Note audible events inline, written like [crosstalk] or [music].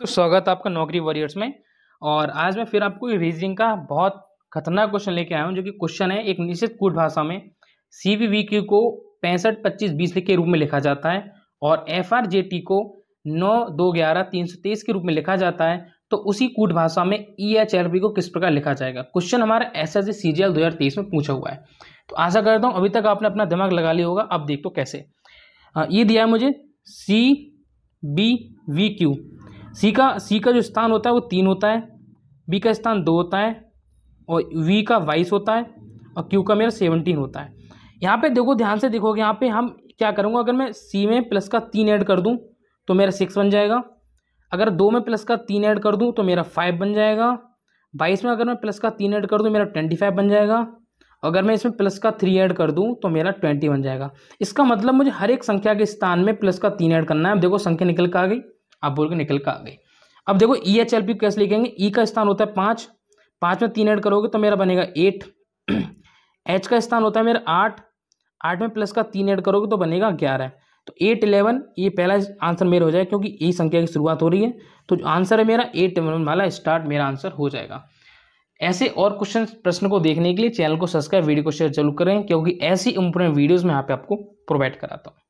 तो स्वागत आपका नौकरी वॉरियर्स में और आज मैं फिर आपको रीजनिंग का बहुत खतरनाक क्वेश्चन लेके आया हूँ जो कि क्वेश्चन है एक निश्चित कूट भाषा में सी वी वी क्यू को पैंसठ पच्चीस बीस के रूप में लिखा जाता है और एफ आर जे टी को नौ दो ग्यारह तीन सौ तेईस के रूप में लिखा जाता है तो उसी कूट भाषा में ई एच एल पी को किस प्रकार लिखा जाएगा क्वेश्चन हमारा S S C G L दो हज़ार तेईस में पूछा हुआ है तो आशा करता हूँ अभी तक आपने अपना दिमाग लगा लिया होगा अब देख दो कैसे ये दिया है मुझे C B V Q C का सी का जो स्थान होता है वो तीन होता है बी का स्थान दो होता है और वी का बाईस होता है और क्यू का मेरा सेवनटीन होता है यहाँ पे देखो ध्यान से देखोगे यहाँ पे हम क्या करूँगा अगर मैं सी में प्लस का तीन ऐड कर दूँ तो मेरा सिक्स बन जाएगा अगर दो में प्लस का तीन ऐड कर दूँ तो मेरा फाइव बन जाएगा बाईस में अगर मैं प्लस का तीन ऐड कर दूँ मेरा ट्वेंटी फाइव बन जाएगा अगर मैं इसमें प्लस का थ्री ऐड कर दूँ तो मेरा ट्वेंटी बन जाएगा इसका मतलब मुझे हर एक संख्या के स्थान में प्लस का तीन ऐड करना है अब देखो संख्या निकल कर आ गई आप बोल के निकल के आ गई अब देखो ई एच एल पी कैसे लिखेंगे ई e का स्थान होता है पाँच पाँच में तीन ऐड करोगे तो मेरा बनेगा एट एच [clears throat] का स्थान होता है मेरा आठ आठ में प्लस का तीन ऐड करोगे तो बनेगा ग्यारह तो एट इलेवन ये पहला आंसर मेरा हो जाएगा क्योंकि यही संख्या की शुरुआत हो रही है तो जो आंसर है मेरा एट इलेवन वाला स्टार्ट मेरा आंसर हो जाएगा ऐसे और क्वेश्चन प्रश्न को देखने के लिए चैनल को सब्सक्राइब वीडियो को शेयर जरूर करें क्योंकि ऐसी इंपोर्टेंट वीडियोज़ में यहाँ पे आपको प्रोवाइड कराता हूँ